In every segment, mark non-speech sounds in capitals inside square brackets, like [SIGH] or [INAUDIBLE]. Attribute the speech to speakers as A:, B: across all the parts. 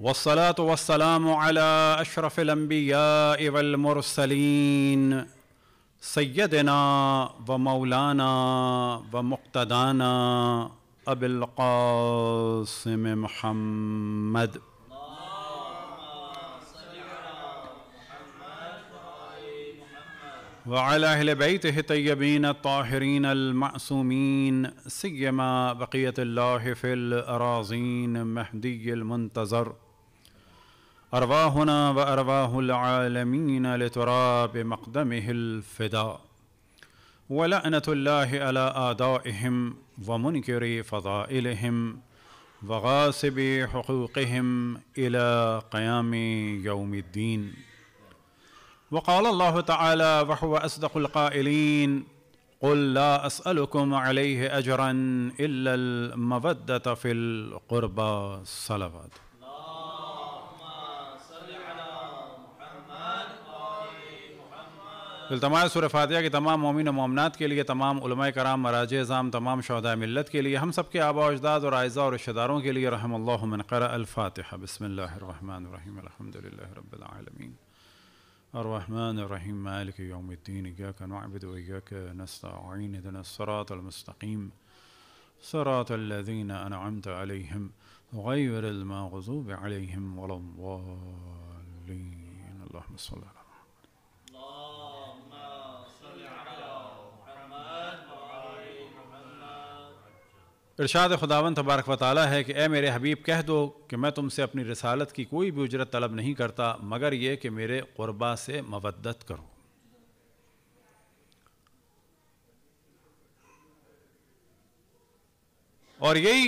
A: والصلاه والسلام على اشرف الانبياء والمرسلين سيدنا ومولانا ومقتدانا ابي القاسم محمد وعلى أهل بيته الطيبين الطاهرين المعصومين سيما بقية الله في الأراضين مهدي المنتظر أرواحنا وأرواح العالمين لتراب مقدمه الفداء ولعنة الله على آدائهم ومنكر فضائلهم وغاصب حقوقهم إلى قيام يوم الدين وقال الله تعالى وهو أصدق القائلين قل لا أسألكم عليه أجرا إلا المودة في القربى الصلوات التماعی سورہ فاتحہ کے تمام مومن و مومنات کے لیے تمام علماء کرام مراجع اعظام تمام شہداء ملت کے لیے ہم سب کے آبا و اجداد اور عائزہ اور رشداروں کے لیے رحم اللہ من قرأ الفاتحہ بسم اللہ الرحمن الرحیم الحمدللہ رب العالمین الرحمن الرحیم مالک یوم الدین ایاک نعبد و ایاک نستعین اهدنا الصراط المستقیم صراط الذین انعمت علیہم غیر المغضوب علیہم ولا الضالین اللهم صل علی इरशाद खुदावन तबारक व है कि ए मेरे हबीब कह दो कि मैं तुमसे अपनी रसालत की कोई भी उजरत तलब नहीं करता मगर ये कि मेरे क़ुरबा से मवदत करो और यही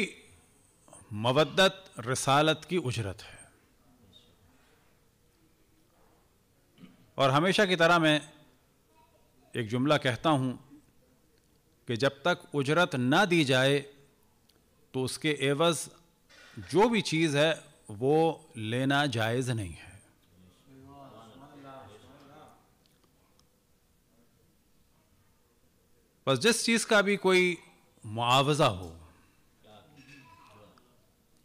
A: मवदत रसालत की उजरत है और हमेशा की तरह मैं एक जुमला कहता हूँ कि जब तक उजरत ना दी जाए तो उसके एवज जो भी चीज़ है वो लेना जायज़ नहीं है बस जिस चीज़ का भी कोई मुआवजा हो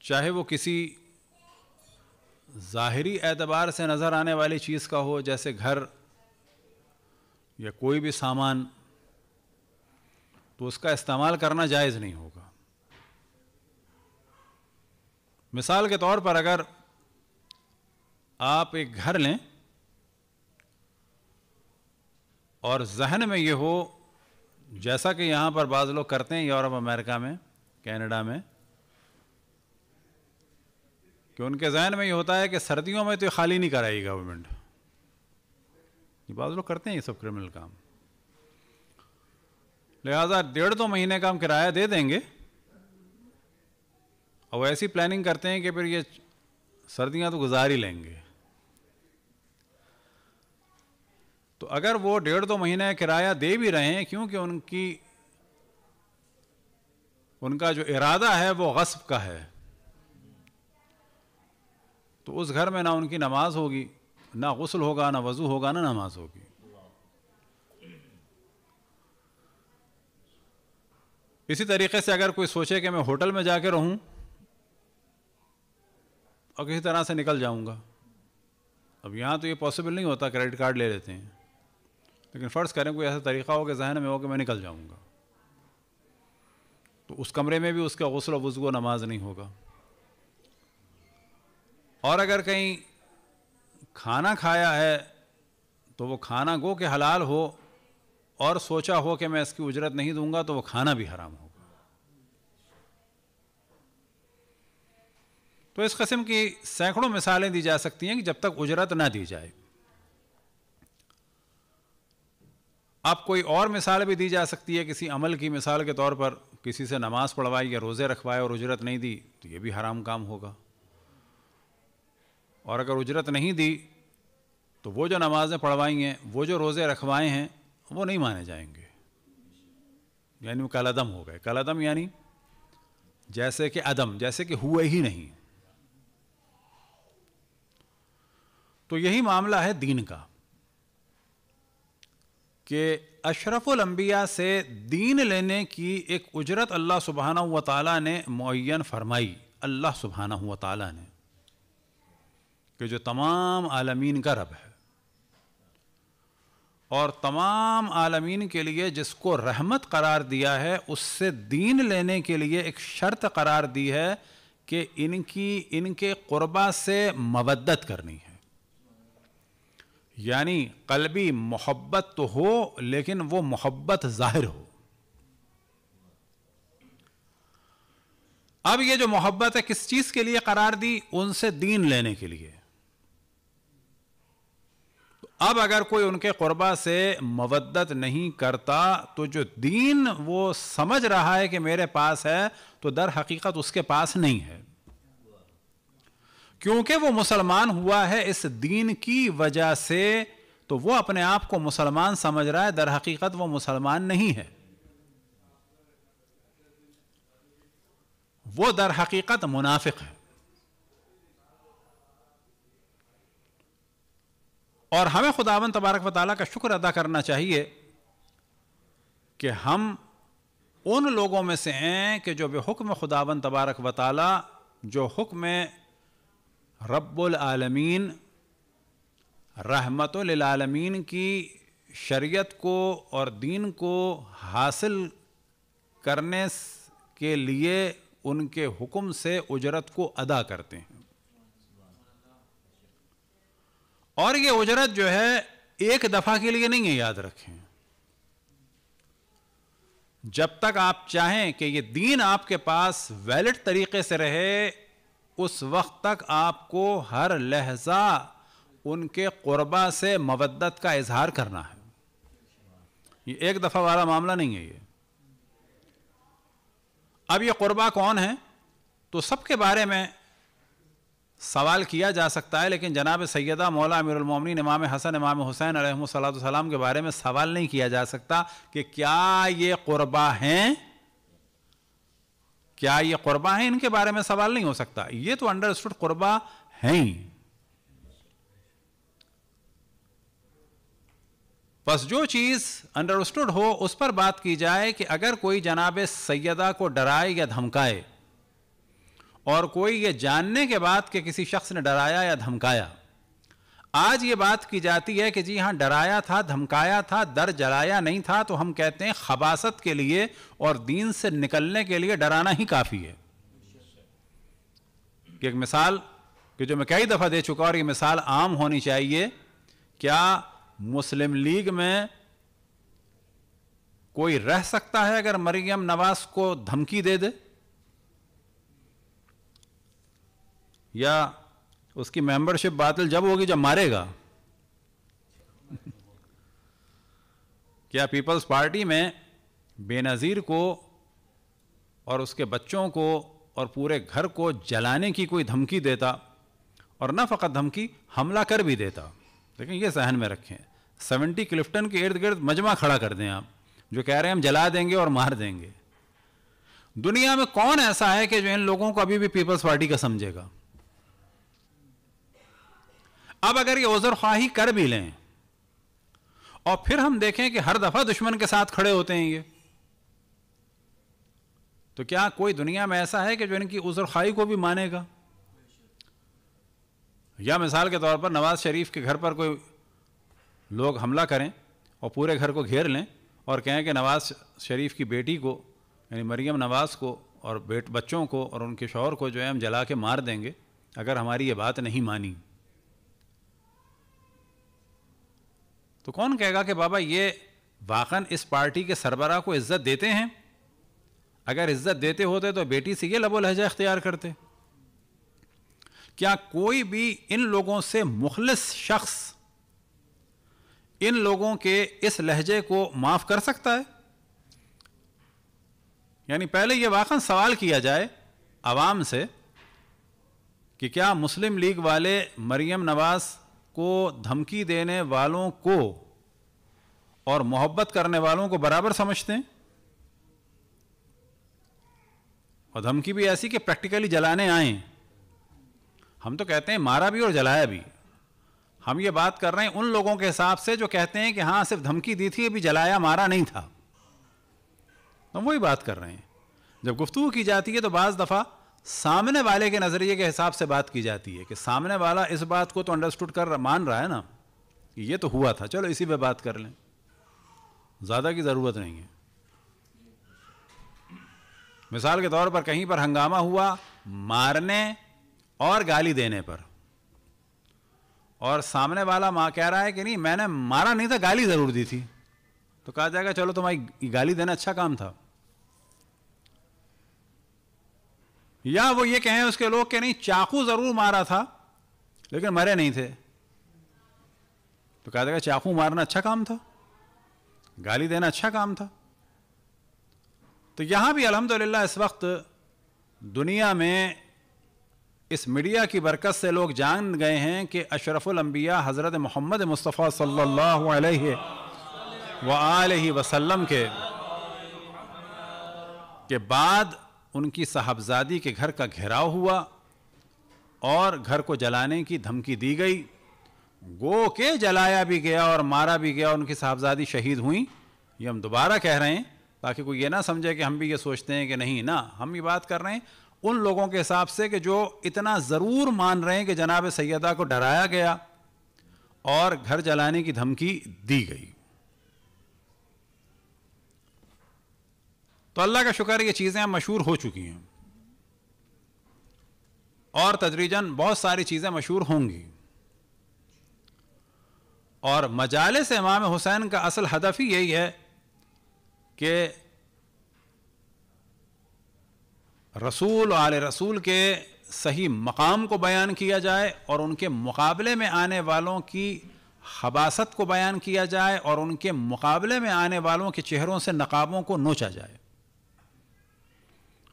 A: चाहे वो किसी ज़ाहरी एतबार से नज़र आने वाली चीज़ का हो जैसे घर या कोई भी सामान तो उसका इस्तेमाल करना जायज़ नहीं होगा मिसाल के तौर पर अगर आप एक घर लें और जहन में ये हो जैसा कि यहाँ पर बाज़ लोग करते हैं यूरोप अमेरिका में कनाडा में कि उनके जहन में ये होता है कि सर्दियों में तो खाली नहीं कराएगी गवर्नमेंट ये बाज़ लोग करते हैं ये सब क्रिमिनल काम लिहाजा डेढ़ दो महीने का हम किराया दे देंगे और ऐसी प्लानिंग करते हैं कि फिर ये सर्दियां तो गुजार ही लेंगे तो अगर वो डेढ़ दो महीने किराया दे भी रहे हैं क्योंकि उनकी उनका जो इरादा है वो गस्ब का है तो उस घर में ना उनकी नमाज होगी ना गसल होगा ना वज़ू होगा ना नमाज होगी इसी तरीके से अगर कोई सोचे कि मैं होटल में जाके रहूं और किसी तरह से निकल जाऊंगा अब यहाँ तो ये पॉसिबल नहीं होता क्रेडिट कार्ड ले लेते हैं लेकिन फ़र्ज़ करें कोई ऐसा तरीक़ा हो कि जहन में हो कि मैं निकल जाऊँगा तो उस कमरे में भी उसका गसल वज़गो नमाज नहीं होगा और अगर कहीं खाना खाया है तो वो खाना गो के हलाल हो और सोचा हो कि मैं इसकी उजरत नहीं दूंगा तो वो खाना भी हराम हो तो इस कस्म की सैकड़ों मिसालें दी जा सकती हैं कि जब तक उजरत ना दी जाए आप कोई और मिसाल भी दी जा सकती है किसी अमल की मिसाल के तौर पर किसी से नमाज पढ़वाई या रोज़े रखवाए और उजरत नहीं दी तो ये भी हराम काम होगा और अगर उजरत नहीं दी तो वो जो नमाज़ें पढ़वाई हैं वो जो रोज़े रखवाए हैं वो नहीं माने जाएंगे यानी वो कलादम हो गए कलादम यानी जैसे कि अदम जैसे कि हुए ही नहीं तो यही मामला है दीन का कि अशरफुल अम्बिया से दीन लेने की एक उजरत अल्लाह सुबहाना हुआ ने मुन फरमाई अल्लाह सुबहाना हुआ ने कि जो तमाम आलमीन का रब है और तमाम आलमीन के लिए जिसको रहमत करार दिया है उससे दीन लेने के लिए एक शर्त करार दी है कि इनकी इनके कुर्बा से मवदत करनी है यानी कलबी मोहब्बत तो हो लेकिन वो मोहब्बत जाहिर हो अब ये जो मोहब्बत है किस चीज के लिए करार दी उनसे दीन लेने के लिए तो अब अगर कोई उनके कुर्बा से मवद्दत नहीं करता तो जो दीन वो समझ रहा है कि मेरे पास है तो दर हकीकत उसके पास नहीं है क्योंकि वो मुसलमान हुआ है इस दीन की वजह से तो वो अपने आप को मुसलमान समझ रहा है दर हकीकत वो मुसलमान नहीं है वो दर हकीकत मुनाफिक है और हमें खुदावन तबारक वाल का शुक्र अदा करना चाहिए कि हम उन लोगों में से हैं कि जो बेहुक्म खुदावन तबारक वाल जो हुक्म रब्बुलआलमीन रहमतमीन की शरीयत को और दीन को हासिल करने के लिए उनके हुक्म से उजरत को अदा करते हैं और ये उजरत जो है एक दफ़ा के लिए नहीं है याद रखें जब तक आप चाहें कि ये दीन आपके पास वैलिड तरीके से रहे उस वक्त तक आपको हर लहजा उनके क़ुरबा से मवदत का इजहार करना है ये एक दफ़ा वाला मामला नहीं है ये अब ये क़ुरबा कौन है तो सबके बारे में सवाल किया जा सकता है लेकिन जनाब सैदा मौला अमीरमिन इमाम हसन इमाम हुसैन अलहमसलाम के बारे में सवाल नहीं किया जा सकता कि क्या ये क़ुरबा हैं क्या ये कुर्बा है इनके बारे में सवाल नहीं हो सकता ये तो अंडरस्टूड कुर्बा ही बस जो चीज अंडरस्टूड हो उस पर बात की जाए कि अगर कोई जनाब सैदा को डराए या धमकाए और कोई ये जानने के बाद कि किसी शख्स ने डराया या धमकाया आज ये बात की जाती है कि जी हाँ डराया था धमकाया था दर जलाया नहीं था तो हम कहते हैं खबासत के लिए और दीन से निकलने के लिए डराना ही काफ़ी है कि एक मिसाल कि जो मैं कई दफ़ा दे चुका और ये मिसाल आम होनी चाहिए क्या मुस्लिम लीग में कोई रह सकता है अगर मरियम नवाज को धमकी दे दे या उसकी मेंबरशिप बातल जब होगी जब मारेगा क्या पीपल्स पार्टी में बेनज़ीर को और उसके बच्चों को और पूरे घर को जलाने की कोई धमकी देता और न फ़कत धमकी हमला कर भी देता लेकिन ये सहन में रखें सेवेंटी क्लिफ्टन के इर्द गिर्द मजमा खड़ा कर दें आप जो कह रहे हैं हम जला देंगे और मार देंगे दुनिया में कौन ऐसा है कि जो इन लोगों को अभी भी पीपल्स पार्टी का समझेगा अब अगर ये ओजर ख्वाही कर भी लें और फिर हम देखें कि हर दफा दुश्मन के साथ खड़े होते हैं ये तो क्या कोई दुनिया में ऐसा है कि जो इनकी उजर खाई को भी मानेगा या मिसाल के तौर पर नवाज शरीफ के घर पर कोई लोग हमला करें और पूरे घर को घेर लें और कहें कि नवाज शरीफ की बेटी को यानी मरियम नवाज को और बेट बच्चों को और उनके शौहर को जो है हम जला के मार देंगे अगर हमारी ये बात नहीं मानी तो कौन कहेगा कि बाबा ये वाकन इस पार्टी के सरबरा को इज्जत देते हैं अगर इज्जत देते होते तो बेटी से ये लबो लहजा इख्तियार करते क्या कोई भी इन लोगों से मुखलस शख्स इन लोगों के इस लहजे को माफ़ कर सकता है यानी पहले ये वाकन सवाल किया जाए आवाम से कि क्या मुस्लिम लीग वाले मरियम नवाज़ को धमकी देने वालों को और मोहब्बत करने वालों को बराबर समझते हैं और धमकी भी ऐसी कि प्रैक्टिकली जलाने आए हम तो कहते हैं मारा भी और जलाया भी हम ये बात कर रहे हैं उन लोगों के हिसाब से जो कहते हैं कि हाँ सिर्फ धमकी दी थी अभी जलाया मारा नहीं था हम तो वही बात कर रहे हैं जब गुफ्तु की जाती है तो बाज़ दफ़ा सामने वाले के नज़रिए के हिसाब से बात की जाती है कि सामने वाला इस बात को तो अंडरस्टूड कर मान रहा है ना कि ये तो हुआ था चलो इसी पे बात कर लें ज़्यादा की ज़रूरत नहीं है मिसाल के तौर पर कहीं पर हंगामा हुआ मारने और गाली देने पर और सामने वाला माँ कह रहा है कि नहीं मैंने मारा नहीं था गाली ज़रूर दी थी तो कहा जाएगा चलो तुम्हारी तो गाली देना अच्छा काम था या वो ये कहें उसके लोग के नहीं चाकू ज़रूर मारा था लेकिन मरे नहीं थे तो कहते चाकू मारना अच्छा काम था गाली देना अच्छा काम था तो यहां भी अल्हम्दुलिल्लाह इस वक्त दुनिया में इस मीडिया की बरकत से लोग जान गए हैं कि अशरफुल हज़रत मोहम्मद मुस्तफ़ा सल्लल्लाहु अलैहि वसल्लम के के बाद उनकी साहबजादी के घर का घेराव हुआ और घर को जलाने की धमकी दी गई गो के जलाया भी गया और मारा भी गया उनकी साहबजादी शहीद हुई ये हम दोबारा कह रहे हैं ताकि कोई ये ना समझे कि हम भी ये सोचते हैं कि नहीं ना हम ये बात कर रहे हैं उन लोगों के हिसाब से कि जो इतना ज़रूर मान रहे हैं कि जनाब सैदा को डराया गया और घर जलाने की धमकी दी गई तो अल्लाह का शुक्र ये चीज़ें मशहूर हो चुकी हैं और तदरीजन बहुत सारी चीज़ें मशहूर होंगी और मजाले से इमाम हुसैन का असल हदफ ही यही है कि रसूल आल रसूल के सही मकाम को बयान किया जाए और उनके मुकाबले में आने वालों की हबासत को बयान किया जाए और उनके मुकाबले में आने वालों के चेहरों से नकाबों को नोचा जाए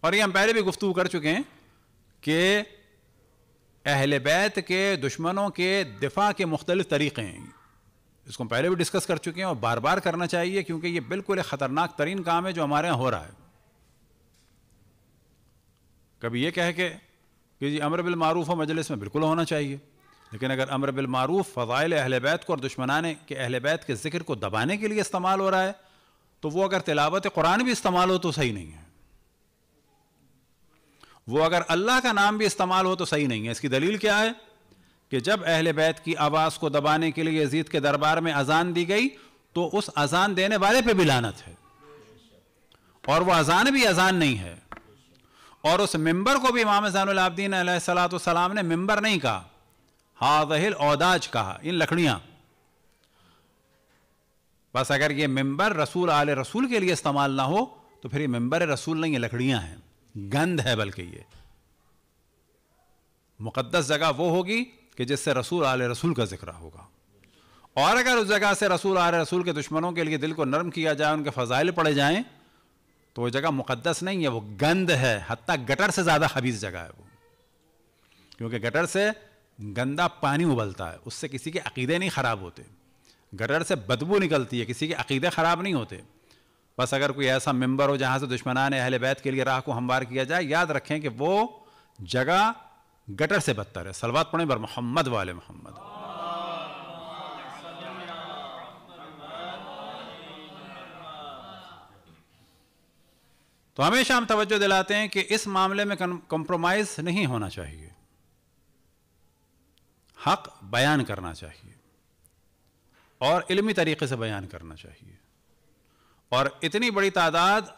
A: और ये हम पहले भी गुफ्तु कर चुके हैं कि अहल बैत के दुश्मनों के दिफा के मुख्तलिफ तरीक़े हैं इसको हम पहले भी डिस्कस कर चुके हैं और बार बार करना चाहिए क्योंकि ये बिल्कुल एक ख़तरनाक तरीन काम है जो हमारे यहाँ हो रहा है कभी ये कह के कि जी अमर बिल मारूफ और मजलिस में बिल्कुल होना चाहिए लेकिन अगर अमर बिल मारूफ फ़ज़ाइल अहल बैत को और दुश्मनाने के अहल बैत के ज़िक्र को दबाने के लिए इस्तेमाल हो रहा है तो वो अगर तिलावत कुरान भी इस्तेमाल हो तो सही नहीं है वो अगर अल्लाह का नाम भी इस्तेमाल हो तो सही नहीं है इसकी दलील क्या है कि जब अहल बैत की आवाज़ को दबाने के लिए यजीद के दरबार में अजान दी गई तो उस अजान देने वाले पे भी लानत है और वह अजान भी अजान नहीं है और उस मेंबर को भी इमाम जानदीन सलाम ने मेंबर नहीं कहा हाजहिल औदाज कहा इन लकड़ियाँ बस अगर ये मेंबर रसूल आल रसूल के लिए इस्तेमाल ना हो तो फिर ये मेंबर रसूल नहीं ये लकड़ियाँ हैं गंध है बल्कि ये मुकद्दस जगह वो होगी कि जिससे रसूल आल रसूल का जिक्र होगा और अगर उस जगह से रसूल आल रसूल के दुश्मनों के लिए दिल को नरम किया जाए उनके फजाइल पड़े जाएं तो वो जगह मुकद्दस नहीं है वो गंद है हती गटर से ज़्यादा हबीज़ जगह है वो क्योंकि गटर से गंदा पानी उबलता है उससे किसी के अकीदे नहीं ख़राब होते गटर से बदबू निकलती है किसी के अकीदे ख़राब नहीं होते बस अगर कोई ऐसा मेंबर हो जहां से दुश्मनान अहल बैत के लिए राह को हमवार किया जाए याद रखें कि वो जगह गटर से बदतर है सलवात पढ़े बर मोहम्मद वाले मोहम्मद तो हमेशा हम तवज्जो दिलाते हैं कि इस मामले में कंप्रोमाइज नहीं होना चाहिए हक बयान करना चाहिए और इल्मी तरीके से बयान करना चाहिए और इतनी बड़ी तादाद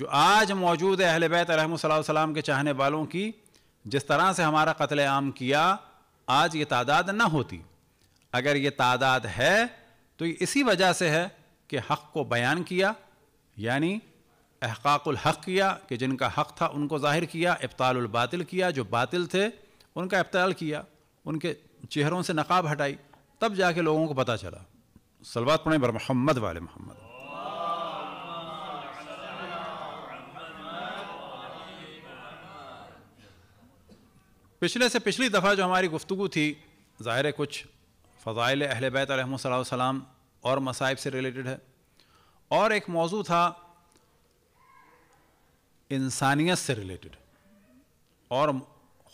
A: जो आज मौजूद है अहल बैत रहम के चाहने वालों की जिस तरह से हमारा कत्ल आम किया आज ये तादाद ना होती अगर ये तादाद है तो ये इसी वजह से है कि हक़ को बयान किया यानी अहकाकुल हक़ किया कि जिनका हक़ था उनको ज़ाहिर किया इब्तालुल बातिल किया जो बातिल थे उनका इब्ताल किया उनके चेहरों से नकाब हटाई तब जाके लोगों को पता चला सलवात पढ़े बर मोहम्मद वाले मोहम्मद पिछले से पिछली दफ़ा जो हमारी गुफ्तु थी ज़ाहिर है कुछ फ़ज़ाइल अहल बैत सलाम और मसाइब से रिलेटेड है और एक मौजू था इंसानियत से रिलेटेड और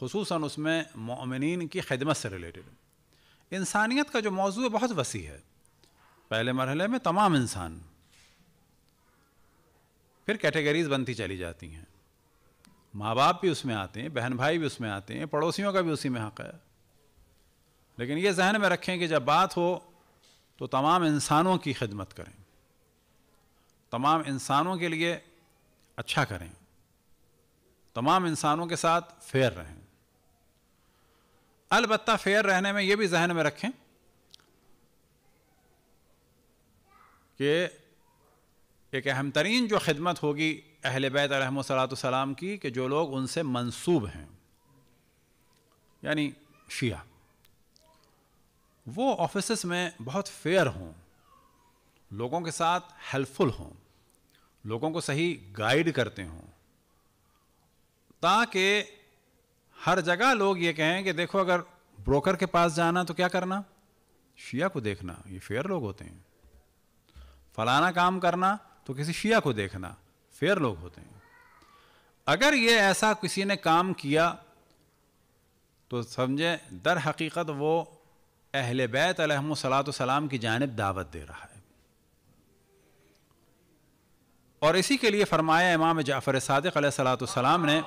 A: खसूस उसमें ममिन की खदमत से रिलेटेड इंसानियत का जो मौजू है बहुत वसी है पहले मरहले में तमाम इंसान फिर कैटेगरीज बनती चली जाती हैं माँ बाप भी उसमें आते हैं बहन भाई भी उसमें आते हैं पड़ोसियों का भी उसी में हक है लेकिन ये जहन में रखें कि जब बात हो तो तमाम इंसानों की खिदमत करें तमाम इंसानों के लिए अच्छा करें तमाम इंसानों के साथ फेयर रहें अलबत् फेयर रहने में ये भी जहन में रखें कि एक अहम तरीन जो खिदमत होगी अहल बैत सलाम की कि जो लोग उनसे मंसूब हैं यानी शिया वो ऑफिस में बहुत फेयर हों लोगों के साथ हेल्पफुल हों लोगों को सही गाइड करते हों ताकि हर जगह लोग ये कहें कि देखो अगर ब्रोकर के पास जाना तो क्या करना शिया को देखना ये फेयर लोग होते हैं फलाना काम करना तो किसी शिया को देखना फेयर लोग होते हैं अगर ये ऐसा किसी ने काम किया तो समझे दर हकीकत वो अहल बैत सलाम की जानब दावत दे रहा है और इसी के लिए फरमाया इमाम जाफ़र सदक सलाम ने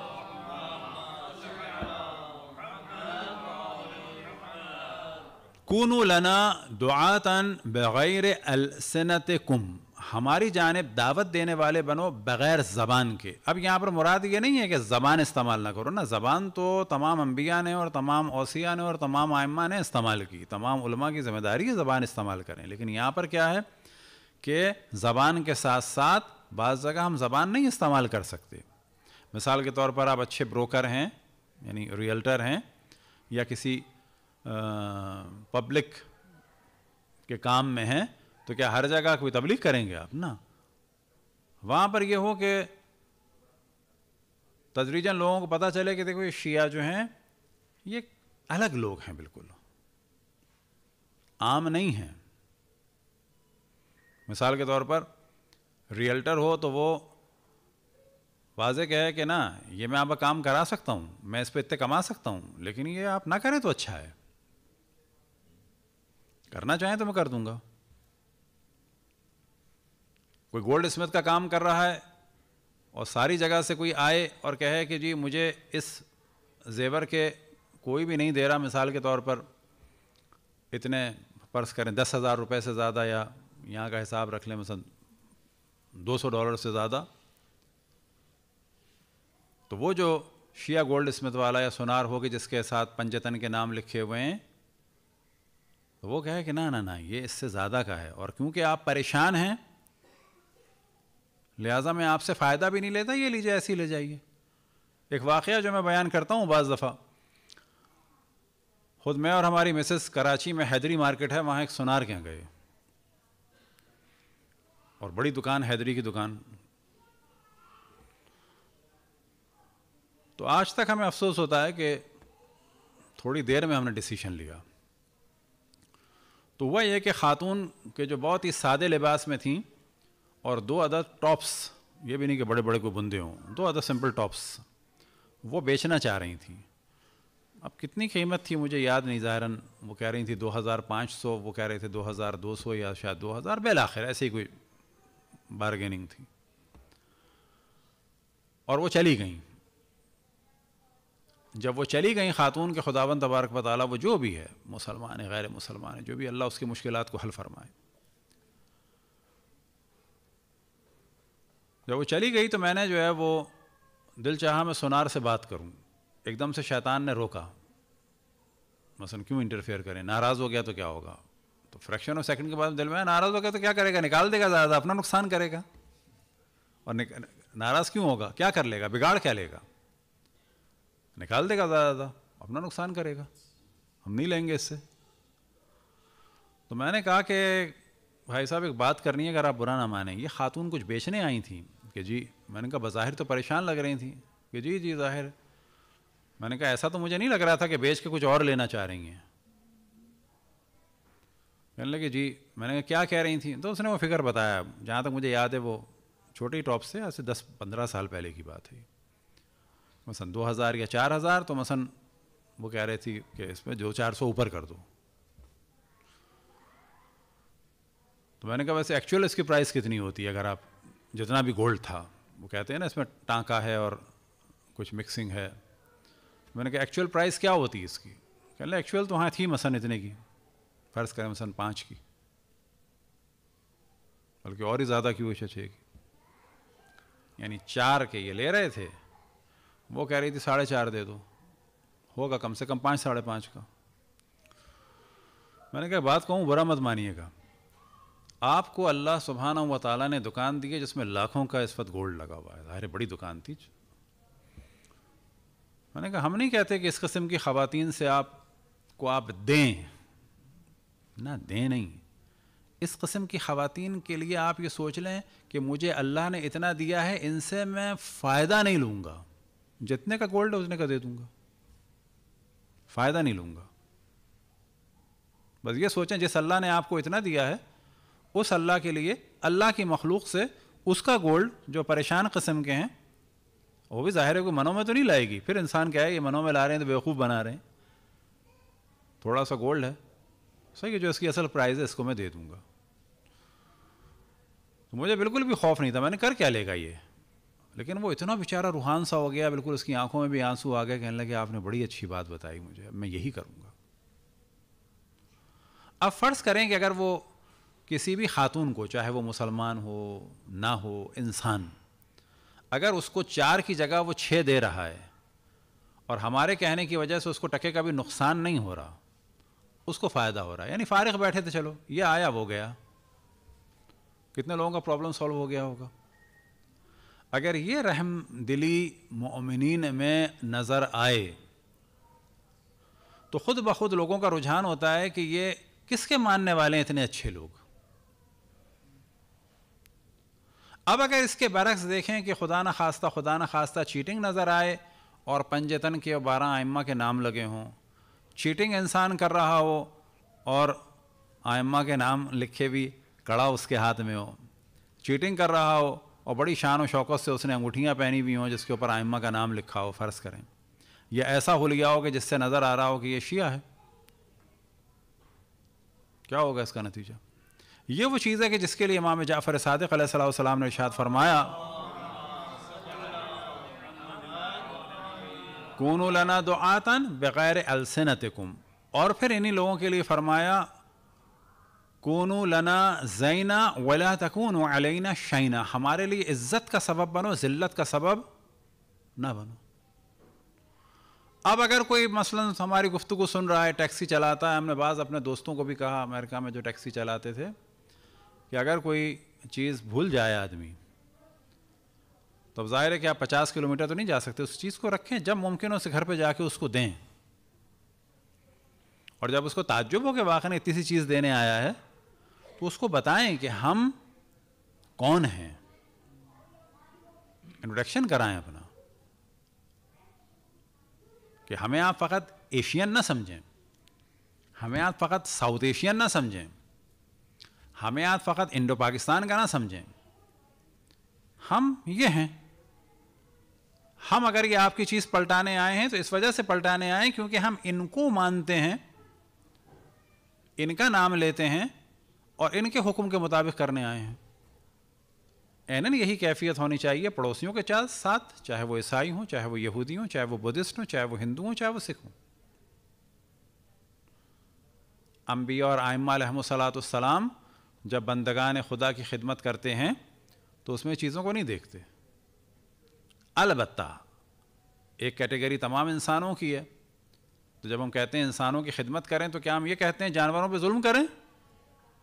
A: कून लना दुआतन बग़ैर अलसनत कुम हमारी जानब दावत देने वाले बनो बग़ैर ज़बान के अब यहाँ पर मुराद ये नहीं है कि ज़बान इस्तेमाल ना करो ना ज़बान तो तमाम अम्बिया ने और तमाम ओसिया ने और तमाम आयमा ने इस्तेमाल की तमाम उलमा की ज़िम्मेदारी है ज़बान इस्तेमाल करें लेकिन यहाँ पर क्या है कि ज़बान के साथ साथ बाद जगह हम ज़बान नहीं इस्तेमाल कर सकते मिसाल के तौर पर आप अच्छे ब्रोकर हैं यानी रियल्टर हैं या किसी पब्लिक के काम में हैं तो क्या हर जगह कोई तबलीग करेंगे आप ना वहाँ पर यह हो कि तदरीजन लोगों को पता चले कि देखो ये शिया जो हैं ये अलग लोग हैं बिल्कुल आम नहीं हैं मिसाल के तौर पर रियल्टर हो तो वो वाजे कहे कि ना ये मैं आपका काम करा सकता हूँ मैं इस पर इतने कमा सकता हूँ लेकिन ये आप ना करें तो अच्छा है करना चाहें तो मैं कर दूंगा कोई गोल्ड स्मिथ का काम कर रहा है और सारी जगह से कोई आए और कहे कि जी मुझे इस जेवर के कोई भी नहीं दे रहा मिसाल के तौर पर इतने पर्स करें दस हज़ार रुपये से ज़्यादा या यहाँ का हिसाब रख लें मसलन दो सौ डॉलर से ज़्यादा तो वो जो शिया गोल्ड स्मिथ वाला या सोनार होगी जिसके साथ पंजतन के नाम लिखे हुए हैं तो वो कहे कि ना ना ना ये इससे ज़्यादा का है और क्योंकि आप परेशान हैं लिहाजा मैं आपसे फ़ायदा भी नहीं लेता ये लीजिए ऐसे ही ले जाइए एक वाक़ जो मैं बयान करता हूँ बज़ दफ़ा ख़ुद मैं और हमारी मिसेस कराची में हैदरी मार्केट है वहाँ एक सुनार के यहाँ गए और बड़ी दुकान हैदरी की दुकान तो आज तक हमें अफसोस होता है कि थोड़ी देर में हमने डिसीशन लिया तो वह यह कि ख़ातून के जो बहुत ही सादे लिबास में थी और दो अदर टॉप्स ये भी नहीं कि बड़े बड़े को बुंदे हों दो अदर सिंपल टॉप्स वो बेचना चाह रही थी अब कितनी कीमत थी मुझे याद नहीं ज़ाहरन वो कह रही थी 2500 वो कह रहे थे 2200 या शायद 2000 हज़ार बेलाखिर ऐसे ही कोई बारगेनिंग थी और वो चली गई जब वो चली गई खातून के खुदाबंद तबारक बताला वो जो भी है मुसलमान है गैर मुसलमान है जो भी अल्लाह उसकी मुश्किल को हल फरमाए जब वो चली गई तो मैंने जो है वो दिल चाहा मैं सोनार से बात करूं एकदम से शैतान ने रोका मसन क्यों इंटरफेयर करें नाराज़ हो गया तो क्या होगा तो फ्रैक्शन ऑफ सेकंड के बाद दिल में नाराज़ हो गया तो क्या करेगा निकाल देगा ज़्यादा अपना नुकसान करेगा और नाराज़ क्यों होगा क्या कर लेगा बिगाड़ क्या लेगा निकाल देगा ज़्यादा अपना नुकसान करेगा हम नहीं लेंगे इससे तो मैंने कहा कि भाई साहब एक बात करनी है अगर आप बुरा ना मानेंगे खातून कुछ बेचने आई थी कि जी मैंने कहा बाहिर तो परेशान लग रही थी कि जी जी ज़ाहिर मैंने कहा ऐसा तो मुझे नहीं लग रहा था कि बेच के कुछ और लेना चाह रही हैं कहने लगे जी मैंने कहा क्या कह रही थी तो उसने वो फिक्र बताया जहाँ तक मुझे याद है वो छोटी टॉप से ऐसे दस पंद्रह साल पहले की बात है मसन दो हज़ार या चार हज़ार तो मसन वो कह रही थी कि इसमें जो चार सौ ऊपर कर दो तो मैंने कहा वैसे एक्चुअल इसकी प्राइस कितनी होती है अगर आप जितना भी गोल्ड था वो कहते हैं ना इसमें टाँका है और कुछ मिक्सिंग है मैंने कहा एक्चुअल प्राइस क्या होती है इसकी कह एक्चुअल तो हाँ थी मसन इतने की फ़र्ज़ करें मसन पाँच की बल्कि और ही ज़्यादा की वो छः की यानी चार के ये ले रहे थे वो कह रही थी साढ़े चार दे दो होगा कम से कम पाँच साढ़े पाँच का मैंने कहा बात कहूँ बुरा मत मानिएगा आपको अल्लाह सुबहाना व ताली ने दुकान दी है जिसमें लाखों का इस वक्त गोल्ड लगा हुआ है ज़ाहिर बड़ी दुकान थी मैंने कहा हम नहीं कहते कि इस कस्म की ख़वातीन से आप को आप दें ना दें नहीं इस कस्म की खातिन के लिए आप ये सोच लें कि मुझे अल्लाह ने इतना दिया है इनसे मैं फ़ायदा नहीं लूँगा जितने का गोल्ड है उतने का दे दूँगा फ़ायदा नहीं लूँगा बस ये सोचें जिस अल्लाह ने आपको इतना दिया है उस अल्लाह के लिए अल्लाह की मखलूक से उसका गोल्ड जो परेशान कस्म के हैं वो भी ज़ाहिर है कोई मनों में तो नहीं लाएगी फिर इंसान क्या है ये मनों में ला रहे हैं तो बेवकूफ़ बना रहे हैं थोड़ा सा गोल्ड है सही है जो इसकी असल प्राइज़ है इसको मैं दे दूँगा तो मुझे बिल्कुल भी खौफ नहीं था मैंने कर क्या लेगा ये लेकिन वो इतना बेचारा रूहान सा हो गया बिल्कुल उसकी आंखों में भी आंसू आ गए कहने लगे आपने बड़ी अच्छी बात बताई मुझे मैं यही करूँगा अब फ़र्ज़ करें कि अगर वो किसी भी खातून को चाहे वो मुसलमान हो ना हो इंसान अगर उसको चार की जगह वो छः दे रहा है और हमारे कहने की वजह से उसको टके का भी नुकसान नहीं हो रहा उसको फ़ायदा हो रहा है यानी फारग बैठे थे चलो ये आया वो गया कितने लोगों का प्रॉब्लम सॉल्व हो गया होगा अगर ये रहम दिली ममिन में नज़र आए तो ख़ुद ब खुद लोगों का रुझान होता है कि ये किसके मानने वाले हैं इतने अच्छे लोग अब अगर इसके बरक्स देखें कि खुदा न खास्ता खुदा न खास्ता चीटिंग नज़र आए और पंजतन के बारह आइम्मा के नाम लगे हों चीटिंग इंसान कर रहा हो और आइम्मा के नाम लिखे भी कड़ा उसके हाथ में हो चीटिंग कर रहा हो और बड़ी शान व शौकत से उसने अंगूठियाँ पहनी हुई हों जिसके ऊपर आइम्मा का नाम लिखा हो फ़र्ज़ करें यह ऐसा हुलिया हो कि जिससे नज़र आ रहा हो कि यह शिया है क्या होगा इसका नतीजा ये वो चीज़ है कि जिसके लिए इमाम जाफ़र सदक ने इशाद फरमाया कून लना दो आतन बग़ैर अलसनतकुम और फिर इन्हीं लोगों के लिए फरमाया कून लना जैना वला तकून अलैना शैना हमारे लिए इज़्ज़त का सबब बनो ज़िल्लत का सबब ना बनो अब अगर कोई मसलन हमारी गुफ्तु सुन रहा है टैक्सी चलाता है हमने बाज़ अपने दोस्तों को भी कहा अमेरिका में जो टैक्सी चलाते थे कि अगर कोई चीज़ भूल जाए आदमी तो जाहिर है कि आप पचास किलोमीटर तो नहीं जा सकते उस चीज़ को रखें जब मुमकिन हो उसे घर पर जाके उसको दें और जब उसको ताज्जुब हो कि वाकई इतनी सी चीज़ देने आया है तो उसको बताएं कि हम कौन हैं इंट्रोडक्शन कराएं अपना कि हमें आप फ़कत एशियन ना समझें हमें आप फ़कत साउथ एशियन ना समझें हमें आज फ़कत इंडो पाकिस्तान का ना समझें हम ये हैं हम अगर ये आपकी चीज़ पलटाने आए हैं तो इस वजह से पलटाने आए क्योंकि हम इनको मानते हैं इनका नाम लेते हैं और इनके हुक्म के मुताबिक करने आए हैं एनन यही कैफियत होनी चाहिए पड़ोसियों के चार साथ चाहे वो ईसाई हों चाहे वो यहूदी हों चाहे वो बुद्धिस्ट हों चाहे वो हिंदू हों चाहे वो सिख हों अम्बिया और आयमा सलाम जब बंदगान खुदा की खिदमत करते हैं तो उसमें चीज़ों को नहीं देखते अलबत् एक कैटेगरी तमाम इंसानों की है तो जब हम कहते हैं इंसानों की खिदमत करें तो क्या हम ये कहते हैं जानवरों पर म करें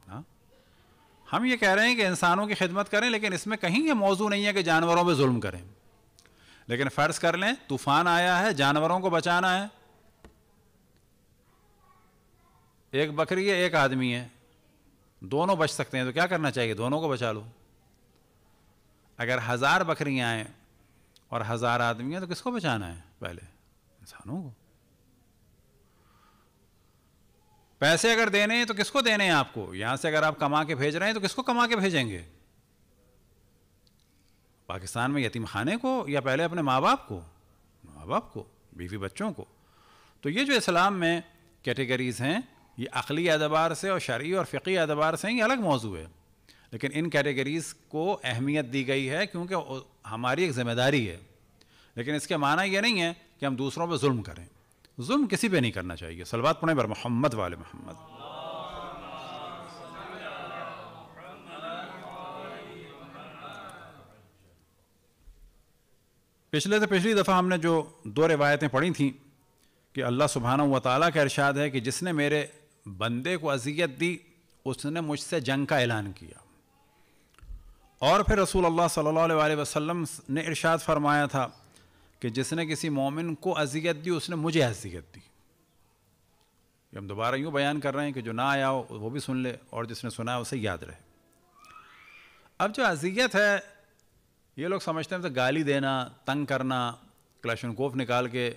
A: हाँ हम ये कह रहे हैं कि इंसानों की खिदमत करें लेकिन इसमें कहीं ये मौजू नहीं है कि जानवरों पर म करें लेकिन फ़र्ज़ कर लें तूफ़ान आया है जानवरों को बचाना है एक बकरी है एक आदमी है दोनों बच सकते हैं तो क्या करना चाहिए दोनों को बचा लो अगर हज़ार बकरियाँ आएँ और हज़ार आदमी हैं तो किसको बचाना है पहले इंसानों को पैसे अगर देने हैं तो किसको देने हैं आपको यहाँ से अगर आप कमा के भेज रहे हैं तो किसको कमा के भेजेंगे पाकिस्तान में यतीम खाने को या पहले अपने माँ बाप को माँ बाप को बीवी बच्चों को तो ये जो इस्लाम में कैटेगरीज़ हैं ये अकली एतबार से और शर्य और फ़िकी एतबार से ही अलग मौजू है लेकिन इन कैटेगरीज़ को अहमियत दी गई है क्योंकि हमारी एक ज़िम्मेदारी है लेकिन इसके माना यह नहीं है कि हम दूसरों पर म करें म किसी पर नहीं करना चाहिए सलवात पुणे पर मोहम्मद वाले मोहम्मद पिछले से पिछली दफ़ा हमने जो दो रिवायतें पढ़ी थीं कि अल्लाह सुबहाना व ताली का इरशाद है कि जिसने मेरे बंदे को अजियत दी उसने मुझसे जंग का ऐलान किया और फिर रसूल अल्लाह सल्लल्लाहु अलैहि वसल्लम ने इरशाद फरमाया था कि जिसने किसी मोमिन को अजियत दी उसने मुझे अजियत दी ये हम दोबारा यूँ बयान कर रहे हैं कि जो ना आया हो वो भी सुन ले और जिसने सुना उसे याद रहे अब जो अजियत है ये लोग समझते हैं तो गाली देना तंग करना क्लशन कोफ निकाल के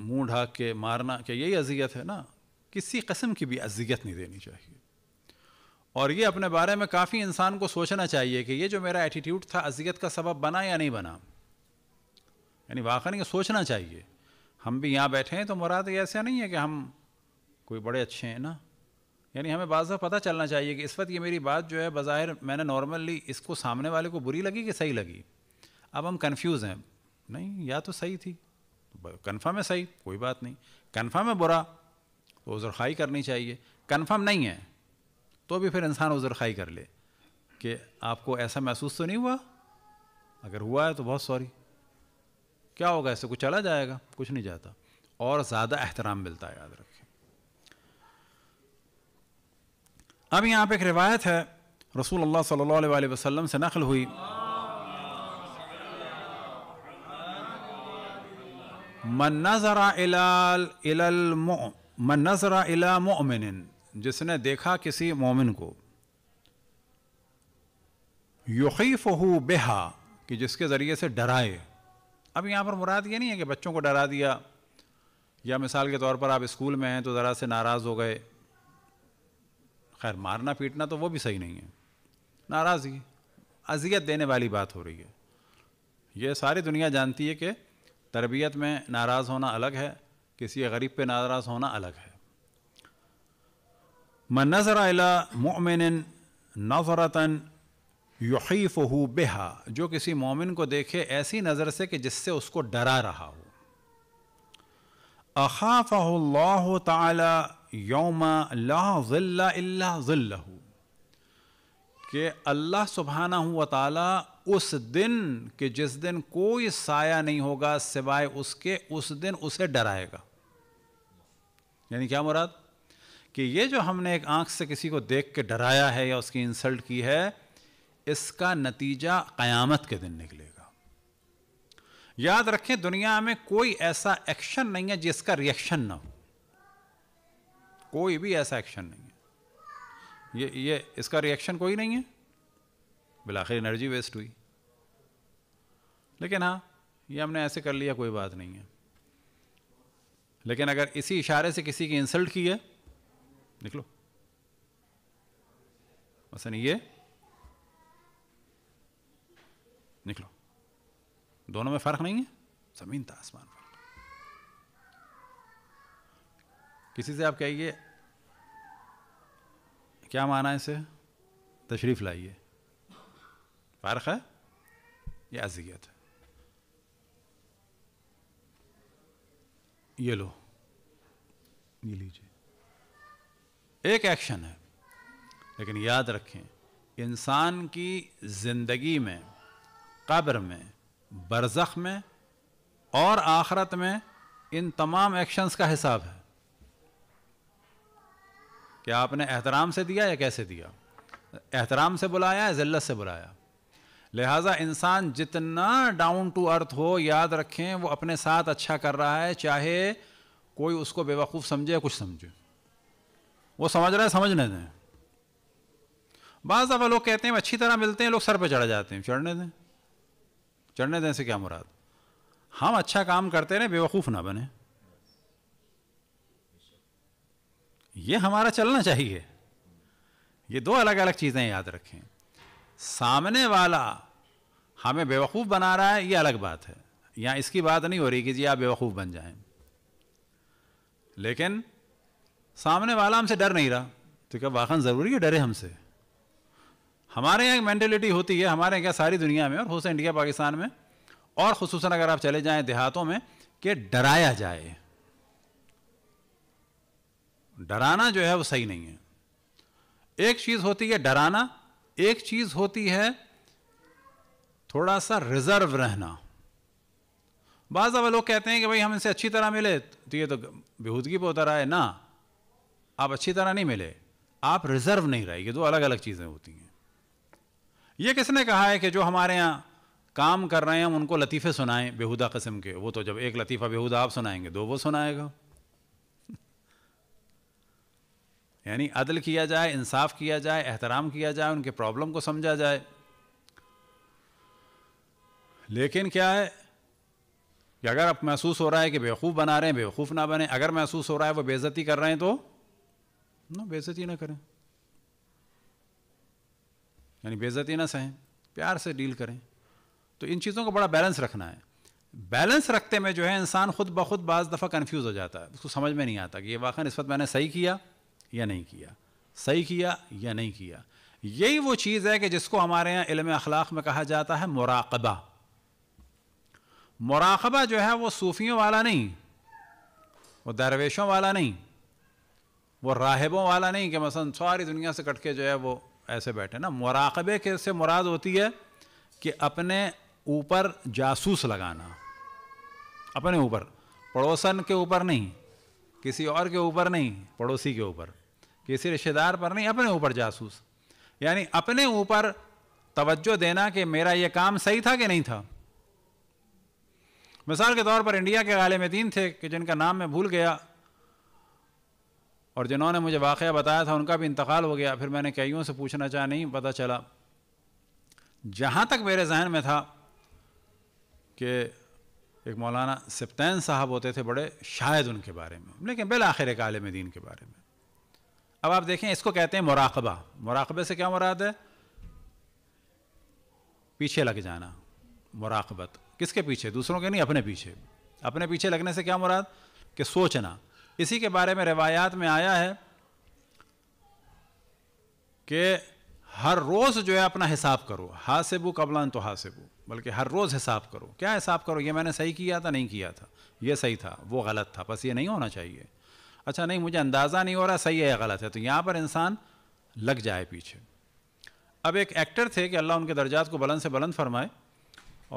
A: मुंह ढाक के मारना क्या यही अजियत है ना किसी कस्म की भी अजियत नहीं देनी चाहिए और ये अपने बारे में काफ़ी इंसान को सोचना चाहिए कि ये जो मेरा एटीट्यूड था अजियत का सबब बना या नहीं बना यानी वाकई नहीं सोचना चाहिए हम भी यहाँ बैठे हैं तो मुराद ऐसा नहीं है कि हम कोई बड़े अच्छे हैं ना यानी हमें बाजा पता चलना चाहिए कि इस वक्त ये मेरी बात जो है बाहिर मैंने नॉर्मली इसको सामने वाले को बुरी लगी कि सही लगी अब हम कन्फ्यूज़ हैं नहीं या तो सही थी कन्फर्म है सही कोई बात नहीं कन्फर्म है बुरा तो उज़रखाई करनी चाहिए कन्फर्म नहीं है तो भी फिर इंसान उज़रखाई कर ले कि आपको ऐसा महसूस तो नहीं हुआ अगर हुआ है तो बहुत सॉरी क्या होगा इससे कुछ चला जाएगा कुछ नहीं जाता और ज़्यादा एहतराम मिलता है याद रखें अब यहाँ पे एक रिवायत है रसूल अल्लाह सल्लल्लाहु अलैहि वसल्लम से नकल हुई मन नज़रा इलाल मन नज़रा इला मोमिन जिसने देखा किसी मोमिन को युकीफ़ बेहा कि जिसके ज़रिए से डराए अब यहाँ पर मुराद ये नहीं है कि बच्चों को डरा दिया या मिसाल के तौर पर आप स्कूल में हैं तो ज़रा से नाराज़ हो गए खैर मारना पीटना तो वो भी सही नहीं है नाराज़गी अजियत देने वाली बात हो रही है ये सारी दुनिया जानती है कि तरबियत में नाराज़ होना अलग है किसी गरीब पे नाराज़ होना अलग है मन नजर अला मोमिन नफरतन यकीफ़ हो बेहा जो किसी मोमिन को देखे ऐसी नज़र से कि जिससे उसको डरा रहा हो अखाफ़ल्ला तौम ला ज़िल्ला इल्ला ज़िल्लहू कि अल्लाह सुबहाना हुआ ताला उस दिन के जिस दिन कोई साया नहीं होगा सिवाय उसके उस दिन उसे डराएगा यानी क्या मुराद कि ये जो हमने एक आंख से किसी को देख के डराया है या उसकी इंसल्ट की है इसका नतीजा क़यामत के दिन निकलेगा याद रखें दुनिया में कोई ऐसा एक्शन नहीं है जिसका रिएक्शन ना हो कोई भी ऐसा एक्शन नहीं है ये ये इसका रिएक्शन कोई नहीं है बिलाखिर एनर्जी वेस्ट हुई लेकिन हाँ ये हमने ऐसे कर लिया कोई बात नहीं है लेकिन अगर इसी इशारे से किसी की इंसल्ट की है निकलो मसन ये निकलो दोनों में फ़र्क नहीं है ज़मीन था आसमान फर्क किसी से आप कहिए क्या माना इसे तशरीफ़ लाइए फारख है या अजियत है ये लो ये लीजिए एक एक्शन है लेकिन याद रखें इंसान की ज़िंदगी में कब्र में बरज़ख़ में और आखरत में इन तमाम एक्शंस का हिसाब है क्या आपने एहतराम से दिया या कैसे दिया एहतराम से बुलाया या ज़िल्लत से बुलाया लिहाजा इंसान जितना डाउन टू अर्थ हो याद रखें वो अपने साथ अच्छा कर रहा है चाहे कोई उसको बेवकूफ़ समझे या कुछ समझे वो समझ रहा है समझने दें बाज़ दफ़ा लोग कहते हैं अच्छी तरह मिलते हैं लोग सर पर चढ़ जाते हैं चढ़ने दें चढ़ने दें से क्या मुराद हम अच्छा काम करते रहे बेवकूफ़ ना बने ये हमारा चलना चाहिए ये दो अलग अलग चीज़ें याद रखें सामने वाला हमें बेवकूफ़ बना रहा है ये अलग बात है यहाँ इसकी बात नहीं हो रही कि जी आप बेवकूफ़ बन जाएं लेकिन सामने वाला हमसे डर नहीं रहा तो क्या वाक़ा ज़रूरी है डरे हमसे हमारे यहाँ एक मैंटेलिटी होती है हमारे यहाँ सारी दुनिया में और हो इंडिया पाकिस्तान में और खसूस अगर आप चले जाएँ देहातों में कि डराया जाए डराना जो है वो सही नहीं है एक चीज़ होती है डराना एक चीज़ होती है थोड़ा सा रिजर्व रहना बाज़ लोग कहते हैं कि भाई हम इनसे अच्छी तरह मिले तो ये तो बेहूदगी पर उतर आए ना आप अच्छी तरह नहीं मिले आप रिजर्व नहीं रहे ये दो अलग अलग चीज़ें होती हैं ये किसने कहा है कि जो हमारे यहाँ काम कर रहे हैं हम उनको लतीफ़े सुनाएं बेहुदा कस्म के वो तो जब एक लतीफ़ा बेहुदा आप सुनाएंगे दो वो सुनाएगा यानी अदल किया जाए इंसाफ किया जाए एहतराम किया जाए उनके प्रॉब्लम को समझा जाए लेकिन क्या है कि अगर आप महसूस हो रहा है कि बेवकूफ़ बना रहे हैं बेवकूफ़ ना बने अगर महसूस हो रहा है वो बेज़ती कर रहे हैं तो ना बेज़ती ना करें यानी बेज़ती ना सहें प्यार से डील करें तो इन चीज़ों का बड़ा बैलेंस रखना है बैलेंस रखते में जो है इंसान खुद ब खुद बाज़ दफ़ा कन्फ्यूज़ हो जाता है उसको समझ में नहीं आता कि ये वाक़ा इस वक्त मैंने सही किया या नहीं किया सही किया या नहीं किया यही वो चीज़ है कि जिसको हमारे यहाँ इलम अखलाक में कहा जाता है मुराकबा मुराकबा जो है वो सूफियों वाला नहीं वो दरवेशों वाला नहीं वो राहबों वाला नहीं कि मसन सारी दुनिया से कट के जो है वो ऐसे बैठे ना मुराकबे के से मुराद होती है कि अपने ऊपर जासूस लगाना अपने ऊपर पड़ोसन के ऊपर नहीं किसी और के ऊपर नहीं पड़ोसी के ऊपर किसी रिश्तेदार पर नहीं अपने ऊपर जासूस यानी अपने ऊपर तवज्जो देना कि मेरा ये काम सही था कि नहीं था मिसाल के तौर पर इंडिया के गालिम दीन थे कि जिनका नाम मैं भूल गया और जिन्होंने मुझे वाक़ बताया था उनका भी इंतकाल हो गया फिर मैंने कईयों से पूछना चाहा नहीं पता चला जहाँ तक मेरे जहन में था कि एक मौलाना सिप्तैन साहब होते थे बड़े शायद उनके बारे में लेकिन बिल आखिर एक आलम दीन के बारे में अब आप देखें इसको कहते हैं मुराकबा मुराकबे से क्या मुराद है पीछे लग जाना मुराकबत किसके पीछे दूसरों के नहीं अपने पीछे अपने पीछे लगने से क्या मुराद कि सोचना इसी के बारे में रिवायात में आया है कि हर रोज़ जो है अपना हिसाब करो हासिबू कबलान तो हासिबू बल्कि हर रोज़ हिसाब करो क्या हिसाब करो ये मैंने सही किया था नहीं किया था ये सही था वो गलत था बस ये नहीं होना चाहिए अच्छा नहीं मुझे अंदाज़ा नहीं हो रहा सही है या गलत है तो यहाँ पर इंसान लग जाए पीछे अब एक एक्टर थे कि अल्लाह उनके दर्जात को बुलंद से बुलंद फरमाए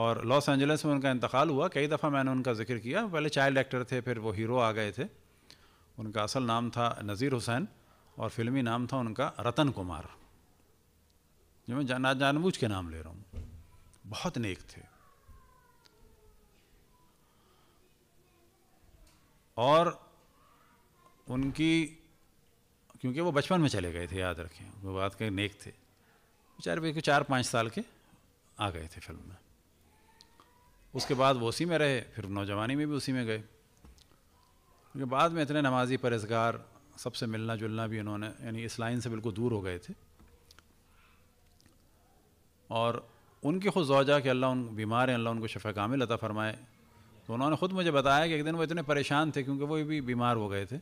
A: और लॉस एंजल्स में उनका इंतकाल हुआ कई दफ़ा मैंने उनका जिक्र किया पहले चाइल्ड एक्टर थे फिर वो हीरो आ गए थे उनका असल नाम था नज़ीर हुसैन और फिल्मी नाम था उनका रतन कुमार जो मैं जाना जानबूझ के नाम ले रहा हूँ बहुत नेक थे और उनकी क्योंकि वो बचपन में चले गए थे याद रखें वो बात के नेक थे बेचारे बिल्कुल चार पाँच साल के आ गए थे फिल्म में उसके बाद वो उसी में रहे फिर नौजवानी में भी उसी में गए क्योंकि बाद में इतने नमाजी परहेजगार सबसे मिलना जुलना भी उन्होंने यानी इस लाइन से बिल्कुल दूर हो गए थे और उनकी खुद जौजा कि अल्लाह उन बीमार हैं अल्लाह उनको शफ़ा कामिल अता फ़रमाए तो उन्होंने ख़ुद मुझे बताया कि एक दिन वो इतने परेशान थे क्योंकि वो भी बीमार हो गए थे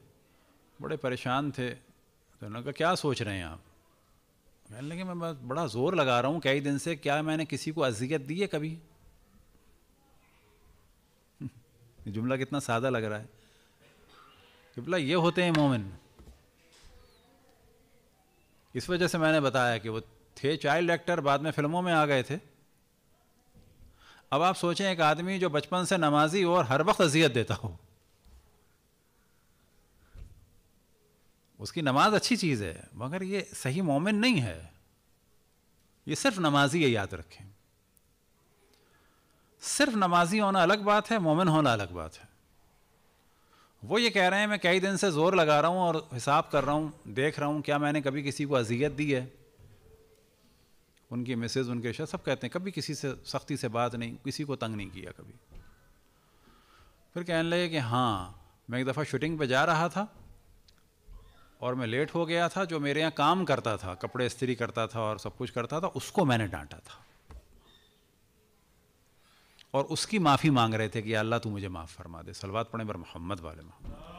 A: बड़े परेशान थे तो उन्होंने कहा क्या सोच रहे हैं आप कहने लगे मैं बस बड़ा ज़ोर लगा रहा हूँ कई दिन से क्या मैंने किसी को अजियत दी है कभी [LAUGHS] जुमला कितना सादा लग रहा है जुमला ये होते हैं मोमिन इस वजह से मैंने बताया कि वो थे चाइल्ड एक्टर बाद में फिल्मों में आ गए थे अब आप सोचें एक आदमी जो बचपन से नमाजी हो और हर वक्त अजियत देता हो उसकी नमाज अच्छी चीज़ है मगर ये सही मोमिन नहीं है ये सिर्फ नमाजी है याद रखें सिर्फ नमाजी होना अलग बात है मोमिन होना अलग बात है वो ये कह रहे हैं मैं कई दिन से ज़ोर लगा रहा हूँ और हिसाब कर रहा हूँ देख रहा हूँ क्या मैंने कभी किसी को अजियत दी है उनकी मिसेज उनके शह सब कहते हैं कभी किसी से सख्ती से बात नहीं किसी को तंग नहीं किया कभी फिर कहने लगे कि हाँ मैं एक दफ़ा शूटिंग पे जा रहा था और मैं लेट हो गया था जो मेरे यहाँ काम करता था कपड़े स्त्री करता था और सब कुछ करता था उसको मैंने डांटा था और उसकी माफ़ी मांग रहे थे कि अल्लाह तू मुझे माफ़ फरमा दे सलवात पढ़े पर मोहम्मद वाले मोहम्मद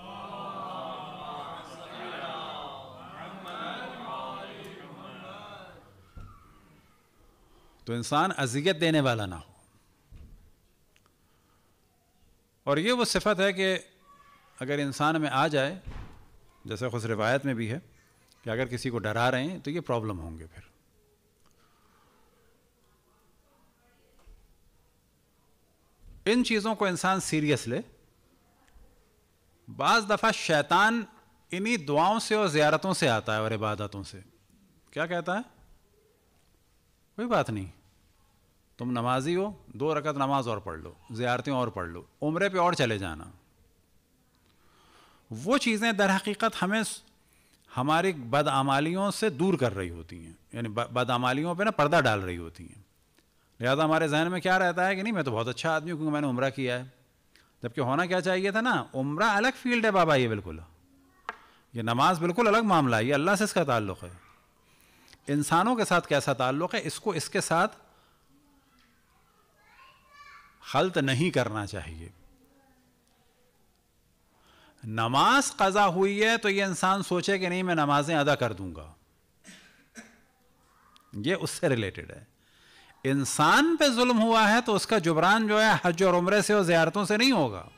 A: तो इंसान अजियत देने वाला ना हो और ये वो सिफत है कि अगर इंसान में आ जाए जैसा खुश रिवायत में भी है कि अगर किसी को डरा रहे हैं तो ये प्रॉब्लम होंगे फिर इन चीज़ों को इंसान सीरियस ले बाज़ दफ़ा शैतान इन्हीं दुआओं से और ज़्यारतों से आता है और इबादतों से क्या कहता है कोई बात नहीं तुम नमाजी हो दो रकत नमाज और पढ़ लो ज़्यारतें और पढ़ लो उम्र पे और चले जाना वो चीज़ें दर हकीकत हमें हमारी बदआमालियों से दूर कर रही होती हैं यानी बदआमालियों पे ना पर्दा डाल रही होती हैं लिहाजा हमारे जहन में क्या रहता है कि नहीं मैं तो बहुत अच्छा आदमी हूँ क्योंकि मैंने उम्र किया है जबकि होना क्या चाहिए था ना उम्र अलग फील्ड है बाबा ये बिल्कुल ये नमाज बिल्कुल अलग मामला है ये अल्लाह से इसका ताल्लुक़ है इंसानों के साथ कैसा ताल्लुक़ है इसको इसके साथ खल्त नहीं करना चाहिए नमाज कज़ा हुई है तो ये इंसान सोचे कि नहीं मैं नमाजें अदा कर दूंगा ये उससे रिलेटेड है इंसान पे जुल्म हुआ है तो उसका जुबरान जो है हज और उम्र से और ज्यारतों से नहीं होगा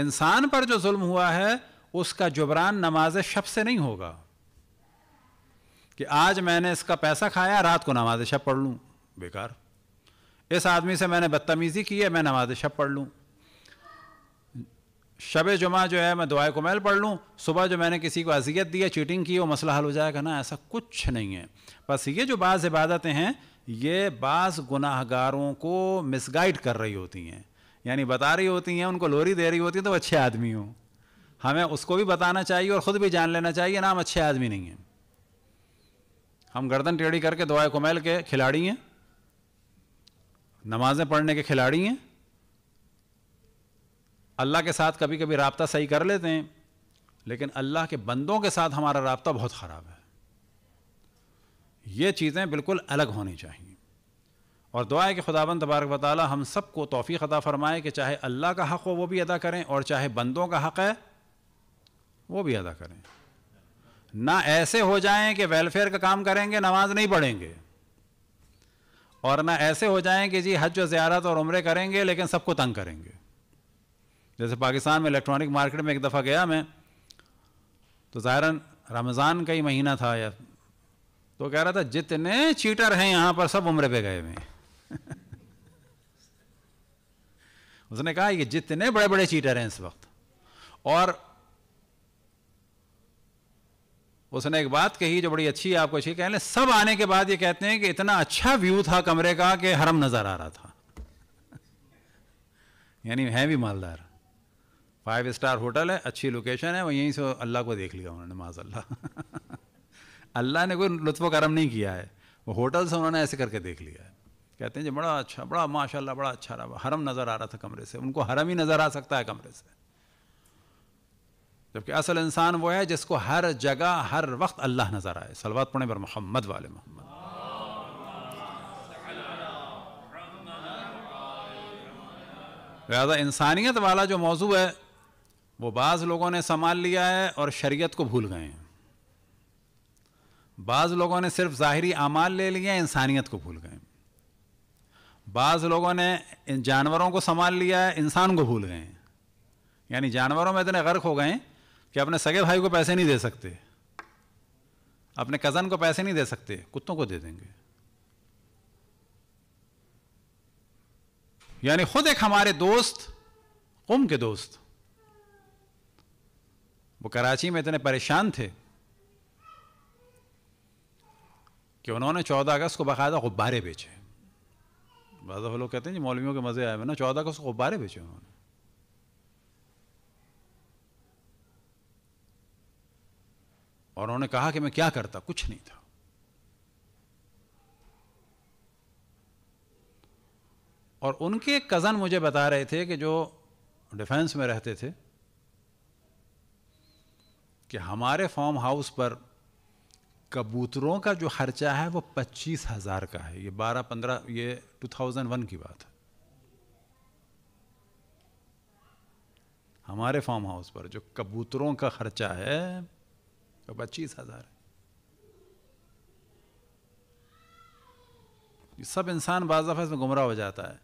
A: इंसान पर जो जुल्म हुआ है उसका जुबरान नमाज शब से नहीं होगा कि आज मैंने इसका पैसा खाया रात को नमाज शब पढ़ लूं बेकार इस आदमी से मैंने बदतमीज़ी की है मैं नमाज शब पढ़ लूँ शब जुमा जो है मैं दुआए कोमैल पढ़ लूँ सुबह जो मैंने किसी को अजियत दी है चीटिंग की वो मसला हल हो जाएगा ना ऐसा कुछ नहीं है बस ये जो बाज़ इबादतें हैं ये बाज़ गुनाहगारों को मिसगाइड कर रही होती हैं यानी बता रही होती हैं उनको लोरी दे रही होती हैं तो अच्छे आदमी हों हमें उसको भी बताना चाहिए और ख़ुद भी जान लेना चाहिए ना हम अच्छे आदमी नहीं हैं हम गर्दन टेढ़ी करके दुआ कोमेल के खिलाड़ी हैं नमाज़ें पढ़ने के खिलाड़ी हैं अल्लाह के साथ कभी कभी रबता सही कर लेते हैं लेकिन अल्लाह के बंदों के साथ हमारा रबता बहुत ख़राब है ये चीज़ें बिल्कुल अलग होनी चाहिए और दुआ है कि खुदाबंद तबारक वाली हम सब को तोफ़ी अदा फ़रमाए कि चाहे अल्लाह का हक़ हो वो भी अदा करें और चाहे बंदों का हक़ है वो भी अदा करें ना ऐसे हो जाएं कि वेलफेयर का काम करेंगे नमाज नहीं पढ़ेंगे और ना ऐसे हो जाएं कि जी हज व ज़्यारत और उम्र करेंगे लेकिन सबको तंग करेंगे जैसे पाकिस्तान में इलेक्ट्रॉनिक मार्केट में एक दफ़ा गया मैं तो जाहिर रमज़ान का ही महीना था या तो कह रहा था जितने चीटर हैं यहाँ पर सब उम्र पे गए हुए [LAUGHS] उसने कहा कि जितने बड़े बड़े चीटर हैं इस वक्त और उसने एक बात कही जो बड़ी अच्छी है आपको अच्छी लें सब आने के बाद ये कहते हैं कि इतना अच्छा व्यू था कमरे का कि हरम नज़र आ रहा था [LAUGHS] यानी है भी मालदार फाइव स्टार होटल है अच्छी लोकेशन है वहीं से अल्लाह को देख लिया उन्होंने माज [LAUGHS] अल्लाह ने कोई लुत्फ करम नहीं किया है वो होटल से उन्होंने ऐसे करके देख लिया है कहते हैं जी बड़ा अच्छा बड़ा माशाल्लाह बड़ा अच्छा रहा हरम नज़र आ रहा था कमरे से उनको हरम ही नज़र आ सकता है कमरे से जबकि असल इंसान वो है जिसको हर जगह हर वक्त अल्लाह नज़र आए सलवात पुणे पर मोहम्मद वाले मोहम्मद लिहाजा इंसानियत वाला जो मौजू है वो बाज़ लोगों ने संभाल लिया है और शरीयत को भूल गए हैं बाज़ लोगों ने सिर्फ ज़ाहरी अमाल ले है इंसानियत को भूल गए बाज़ लोगों ने इन जानवरों को संभाल लिया है इंसान को भूल गए यानी जानवरों में इतने गर्क हो गए कि अपने सगे भाई को पैसे नहीं दे सकते अपने कज़न को पैसे नहीं दे सकते कुत्तों को दे देंगे यानी खुद एक हमारे दोस्त कुम के दोस्त वो कराची में इतने परेशान थे कि उन्होंने चौदह अगस्त को बाकायदा गुब्बारे बेचे बाद लोग कहते हैं जी मौलवियों के मज़े आए हुए ना चौदह अगस्त को गुब्बारे बेचे उन्होंने और उन्होंने कहा कि मैं क्या करता कुछ नहीं था और उनके कज़न मुझे बता रहे थे कि जो डिफेंस में रहते थे कि हमारे फार्म हाउस पर कबूतरों का जो खर्चा है वो पच्चीस हज़ार का है ये बारह पंद्रह ये टू थाउजेंड वन की बात है हमारे फार्म हाउस पर जो कबूतरों का खर्चा है वो पच्चीस हज़ार है सब इंसान बाज़ दफ़ा इसमें गुमराह हो जाता है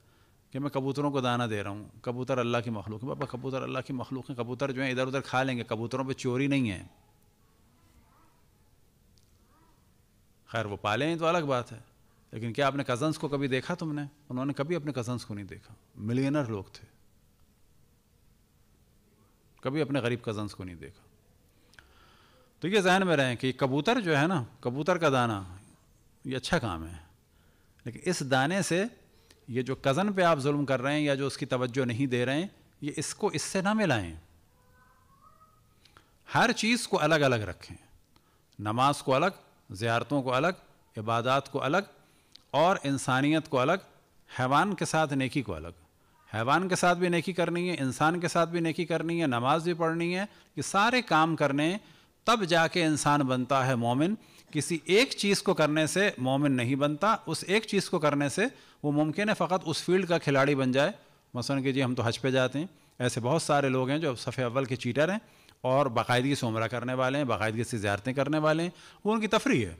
A: कि मैं कबूतरों को दाना दे रहा हूँ कबूतर अल्लाह की मखलूक है बाबा कबूतर अल्लाह की मखलूक है कबूतर जो है इधर उधर खा लेंगे कबूतरों पर चोरी नहीं है खैर वो पाले हैं तो अलग बात है लेकिन क्या आपने कज़न्स को कभी देखा तुमने उन्होंने कभी अपने कज़न्स को नहीं देखा मिलियनर लोग थे कभी अपने गरीब कज़न्स को नहीं देखा तो ये जहन में रहें कि कबूतर जो है ना कबूतर का दाना ये अच्छा काम है लेकिन इस दाने से ये जो कज़न पे आप जुल्म कर रहे हैं या जो उसकी तवज्जो नहीं दे रहे हैं ये इसको इससे ना मिलाएं हर चीज़ को अलग अलग रखें नमाज को अलग ज़्यारतों को अलग इबादत को अलग और इंसानियत को अलग हैवान के साथ नेकी को अलग हैवान के साथ भी नेकी करनी है इंसान के साथ भी नेकी करनी है नमाज भी पढ़नी है ये सारे काम करने तब जाके इंसान बनता है मोमिन किसी एक चीज़ को करने से मोमिन नहीं बनता उस एक चीज़ को करने से वो मुमकिन है फ़कत उस फील्ड का खिलाड़ी बन जाए मसन कि जी हम तो हज पे जाते हैं ऐसे बहुत सारे लोग हैं जो सफ़े अव्वल के चीटर हैं और बाकायदगी से उम्र करने वाले हैं बाकायदगी से ज्यारतें करने वाले हैं वो उनकी तफरी है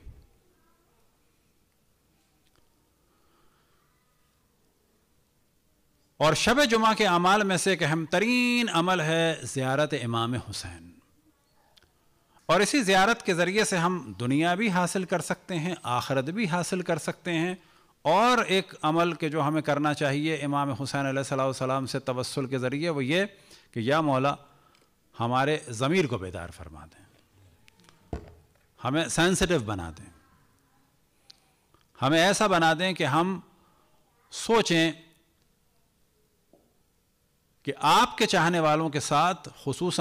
A: और शब जुमा के अमाल में से एक अहम तरीन अमल है ज़्यारत इमाम हुसैन और इसी ज़्यारत के ज़रिए से हम दुनिया भी हासिल कर सकते हैं आखरत भी हासिल कर सकते हैं और एक अमल के जो हमें करना चाहिए इमाम हुसैन सलाम से तवसल के ज़रिए वो ये कि या मौला हमारे ज़मीर को बेदार फरमा दें हमें सेंसिटिव बना दें हमें ऐसा बना दें कि हम सोचें कि आपके चाहने वालों के साथ खसूस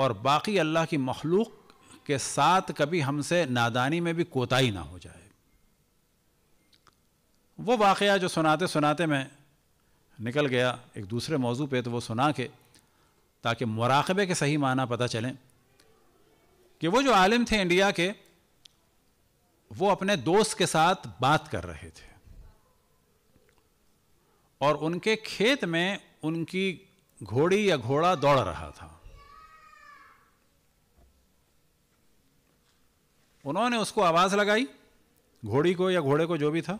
A: और बाकी अल्लाह की मखलूक के साथ कभी हमसे नादानी में भी कोताही ना हो जाए वो वाक़ जो सुनाते सुनाते मैं निकल गया एक दूसरे मौजू पे तो वो सुना के ताकि मराकबे के सही माना पता चलें कि वो जो आलिम थे इंडिया के वो अपने दोस्त के साथ बात कर रहे थे और उनके खेत में उनकी घोड़ी या घोड़ा दौड़ रहा था उन्होंने उसको आवाज़ लगाई घोड़ी को या घोड़े को जो भी था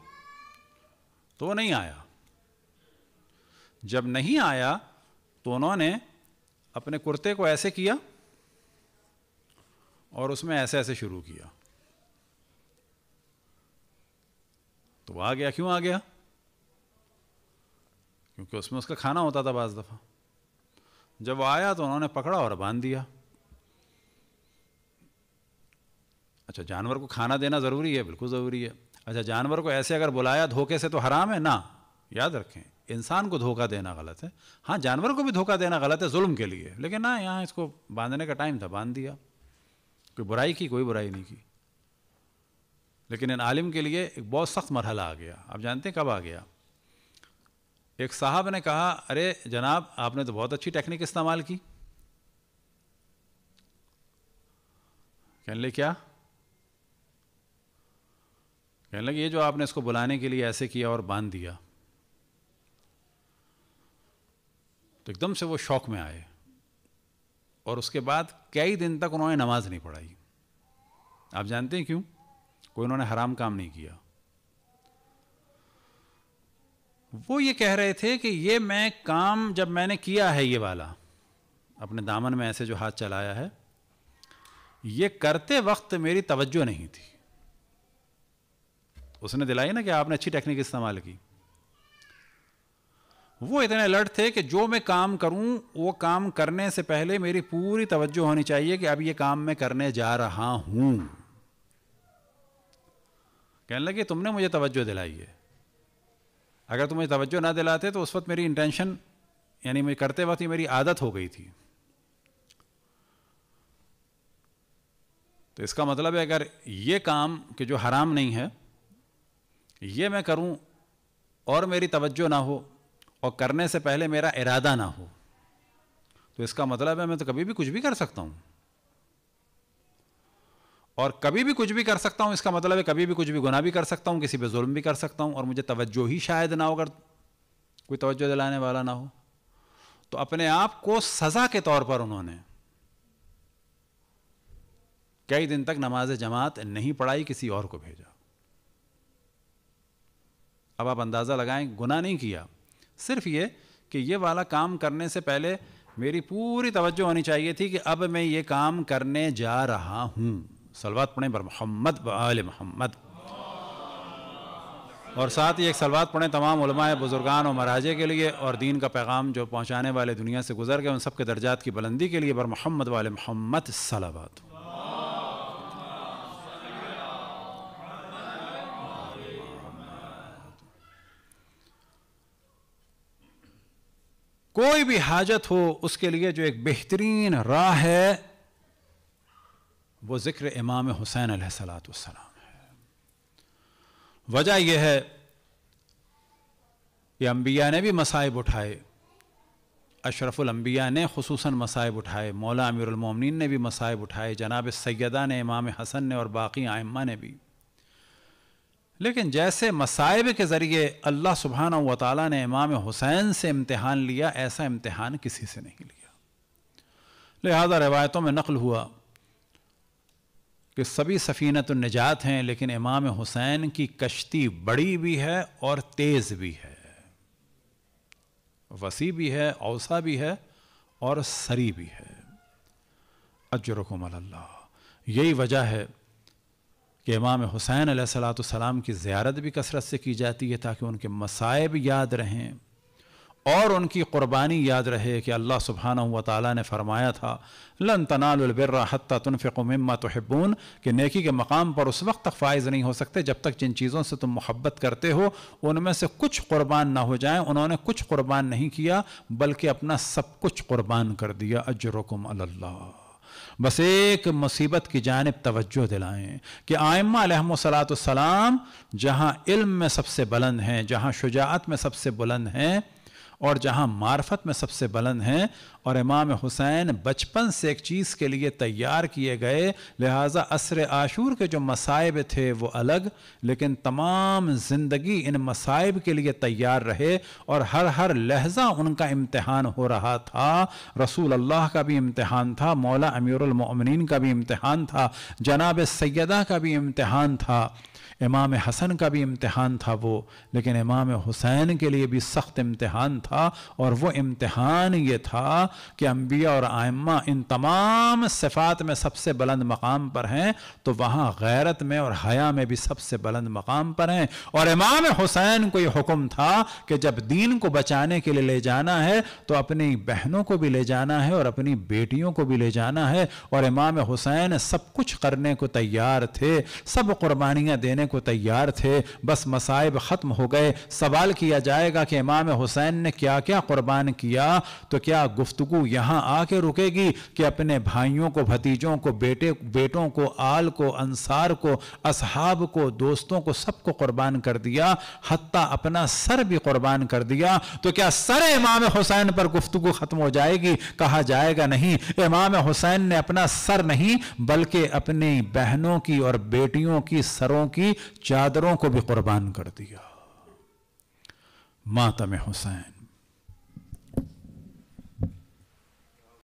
A: तो वो नहीं आया जब नहीं आया तो उन्होंने अपने कुर्ते को ऐसे किया और उसमें ऐसे ऐसे शुरू किया तो आ गया क्यों आ गया क्योंकि उसमें उसका खाना होता था बाज दफ़ा जब वो आया तो उन्होंने पकड़ा और बांध दिया अच्छा जानवर को खाना देना ज़रूरी है बिल्कुल ज़रूरी है अच्छा जानवर को ऐसे अगर बुलाया धोखे से तो हराम है ना याद रखें इंसान को धोखा देना गलत है हाँ जानवर को भी धोखा देना गलत है जुल्म के लिए लेकिन ना यहाँ इसको बांधने का टाइम था बांध दिया कोई बुराई की कोई बुराई नहीं की लेकिन इन आलिम के लिए एक बहुत सख्त मरहला आ गया आप जानते हैं कब आ गया एक साहब ने कहा अरे जनाब आपने तो बहुत अच्छी टेक्निक इस्तेमाल की कहने क्या कहने लगे ये जो आपने इसको बुलाने के लिए ऐसे किया और बांध दिया तो एकदम से वो शौक में आए और उसके बाद कई दिन तक उन्होंने नमाज नहीं पढ़ाई आप जानते हैं क्यों कोई उन्होंने हराम काम नहीं किया वो ये कह रहे थे कि ये मैं काम जब मैंने किया है ये वाला अपने दामन में ऐसे जो हाथ चलाया है ये करते वक्त मेरी तवज्जो नहीं थी उसने दिलाई ना कि आपने अच्छी टेक्निक इस्तेमाल की वो इतने अलर्ट थे कि जो मैं काम करूं वो काम करने से पहले मेरी पूरी तवज्जो होनी चाहिए कि अब ये काम मैं करने जा रहा हूं कहने लगे तुमने मुझे तवज्जो दिलाई है अगर तुम मुझे तवज्जो ना दिलाते तो उस वक्त मेरी इंटेंशन यानी मैं करते वक्त ही मेरी आदत हो गई थी तो इसका मतलब है अगर ये काम कि जो हराम नहीं है ये मैं करूं और मेरी तवज्जो ना हो और करने से पहले मेरा इरादा ना हो तो इसका मतलब है मैं तो कभी भी कुछ भी कर सकता हूं और कभी भी कुछ भी कर सकता हूं इसका मतलब है कभी भी कुछ भी गुनाह भी कर सकता हूं किसी पे जुल्म भी कर सकता हूं और मुझे तवज्जो ही शायद ना हो अगर कोई तवज्जो दिलाने वाला ना हो तो अपने आप को सजा के तौर पर उन्होंने कई दिन तक नमाज जमात नहीं पढ़ाई किसी और को भेजा अब आप अंदाज़ा लगाएं गुना नहीं किया सिर्फ ये कि ये वाला काम करने से पहले मेरी पूरी तवज्जो होनी चाहिए थी कि अब मैं ये काम करने जा रहा हूँ सलवात पढ़ें पर मोहम्मद बल मोहम्मद और साथ ही एक सलवात पढ़ें तमाम बुज़ुर्गान और महराजे के लिए और दीन का पैगाम जो पहुँचाने वाले दुनिया से गुजर गए उन सब के दर्जात की बुलंदी के लिए बर मोहम्मद वाल मोहम्मद सलावा कोई भी हाजत हो उसके लिए जो एक बेहतरीन राह है वो ज़िक्र इमाम हुसैन सलाम है वजह यह है कि अम्बिया ने भी मसाइब उठाए अशरफुलम्बिया ने खसूस मसाइब उठाए मौला अमीरमिन ने भी मसाइब उठाए जनाब सैदा ने इमाम हसन ने और बाकी आइम्मा ने भी लेकिन जैसे मसाइब के ज़रिए अल्लाह सुबहाना व ताली ने इमाम हुसैन से इम्तहान लिया ऐसा इम्तहान किसी से नहीं लिया लिहाजा रवायतों में नकल हुआ कि सभी सफ़ीनत निजात हैं लेकिन इमाम हुसैन की कश्ती बड़ी भी है और तेज़ भी है वसी भी है औसा भी है और सरी भी है अजरकमल्ला यही वजह है कि इमाम हुसैन सलाम की ज़्यारत भी कसरत से की जाती है ताकि उनके मसायब याद रहें और उनकी क़ुरबानी याद रहे कि अल्लाह सुबहाना हुआ ताली ने फरमाया था लन तनालबिर्रा हती तो तोहबून कि नेकी के मकाम पर उस वक्त तक फ़ायज़ नहीं हो सकते जब तक जिन चीज़ों से तुम मोहब्बत करते हो उनमें से कुछ क़ुरबान ना हो जाए उन्होंने कुछ क़ुरबान नहीं किया बल्कि अपना सब कुछ क़ुरबान कर दिया अजरकुम अल्लाह बस एक मुसीबत की जानब तवज्जो दिलाएं कि आयमा सलाम जहाँ इल्म में सबसे बुलंद हैं जहाँ शुजात में सबसे बुलंद हैं और जहां मार्फत में सबसे बुलंद हैं और इमाम हुसैन बचपन से एक चीज़ के लिए तैयार किए गए लिहाजा असर आशूर के जो मसाइब थे वो अलग लेकिन तमाम ज़िंदगी इन मसाइब के लिए तैयार रहे और हर हर लहजा उनका इम्तहान हो रहा था रसूल अल्लाह का भी इम्तहान था मौला अमीरमिन का भी इम्तहान था जनाब सैदा का भी इम्तहान था इमाम हसन का भी इम्तहान था वो लेकिन इमाम हुसैन के लिए भी सख्त इम्तहान था और वो इम्तहान ये था कि अम्बिया और आयमा इन तमाम सिफात में सबसे बुलंद मकाम पर हैं तो वहाँ गैरत में और हया में भी सबसे बुलंद मकाम पर हैं और इमाम हुसैन को यह हुक्म था कि जब दीन को बचाने के लिए ले जाना है तो अपनी बहनों को भी ले जाना है और अपनी बेटियों को भी ले जाना है और इमाम हुसैन सब कुछ करने को तैयार थे सब कुर्बानियाँ देने को तैयार थे बस मसाइब ख़त्म हो गए सवाल किया जाएगा कि इमाम हुसैन ने क्या क्या कुर्बान किया तो क्या गुफ्तु यहाँ आके रुकेगी कि अपने भाइयों को भतीजों को बेटे बेटों को आल को अंसार को असहाब को दोस्तों को सबको कुर्बान कर दिया हत्ता अपना सर भी कुर्बान कर दिया तो क्या सर इमाम हुसैन पर गुफ्तु ख़त्म हो जाएगी कहा जाएगा नहीं इमाम हुसैन ने अपना सर नहीं बल्कि अपनी बहनों की और बेटियों की सरों की चादरों को भी कुर्बान कर दिया मातम हुसैन